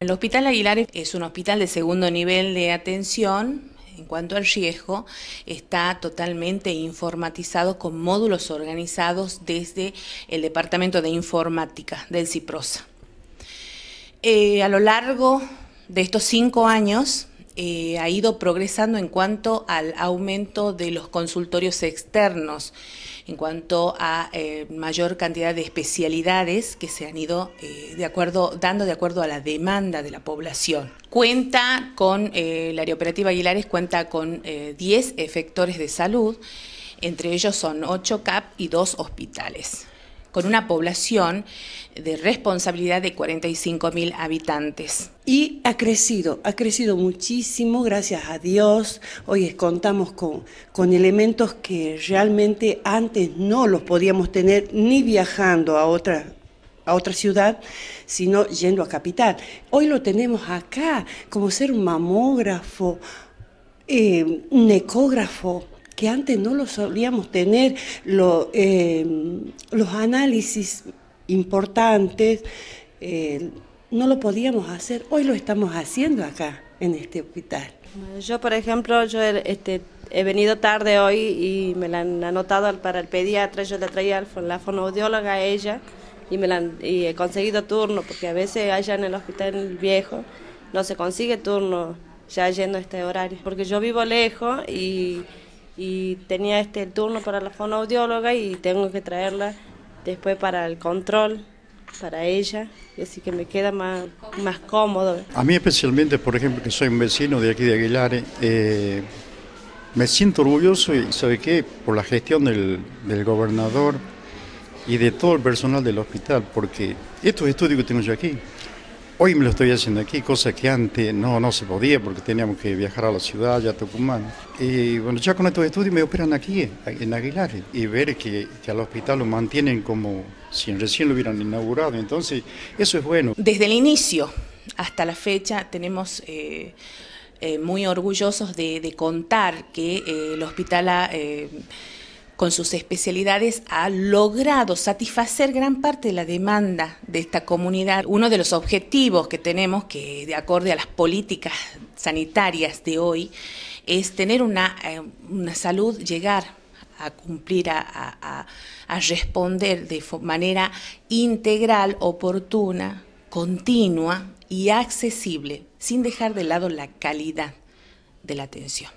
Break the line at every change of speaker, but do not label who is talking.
El Hospital Aguilar es un hospital de segundo nivel de atención. En cuanto al riesgo, está totalmente informatizado con módulos organizados desde el Departamento de Informática del CIPROSA. Eh, a lo largo de estos cinco años, eh, ha ido progresando en cuanto al aumento de los consultorios externos, en cuanto a eh, mayor cantidad de especialidades que se han ido eh, dando de acuerdo a la demanda de la población. Cuenta con, la operativa Aguilares cuenta con 10 efectores de salud, entre ellos son 8 CAP y 2 hospitales con una población de responsabilidad de 45 mil habitantes. Y ha crecido,
ha crecido muchísimo, gracias a Dios. Hoy contamos con, con elementos que realmente antes no los podíamos tener ni viajando a otra, a otra ciudad, sino yendo a capital. Hoy lo tenemos acá, como ser un mamógrafo, eh, un ecógrafo, que antes no lo solíamos tener, eh, los análisis importantes, eh, no lo podíamos hacer, hoy lo estamos haciendo acá en este hospital.
Yo, por ejemplo, yo este, he venido tarde hoy y me la han anotado para el pediatra, yo le traía la fonoaudióloga a ella y, me y he conseguido turno, porque a veces allá en el hospital viejo no se consigue turno ya yendo a este horario, porque yo vivo lejos y y tenía este el turno para la fonoaudióloga y tengo que traerla después para el control para ella, así que me queda más, más cómodo.
A mí especialmente, por ejemplo, que soy un vecino de aquí de Aguilar, eh, me siento orgulloso y sabe qué, por la gestión del, del, gobernador y de todo el personal del hospital, porque estos estudios que tengo yo aquí Hoy me lo estoy haciendo aquí, cosa que antes no, no se podía porque teníamos que viajar a la ciudad, ya a Tucumán. Y bueno, ya con estos estudios me operan aquí, en Aguilar, y ver que, al hospital lo mantienen como si recién lo hubieran inaugurado. Entonces, eso es bueno. Desde el inicio
hasta la fecha tenemos... Eh, eh, muy orgullosos de, contar que eh, el hospital ha con sus especialidades ha logrado satisfacer gran parte de la demanda de esta comunidad. Uno de los objetivos que tenemos, que de acorde a las políticas sanitarias de hoy, es tener una, eh, salud, llegar a cumplir, a, responder de manera integral, oportuna, continua y accesible, sin dejar de lado la calidad de la atención.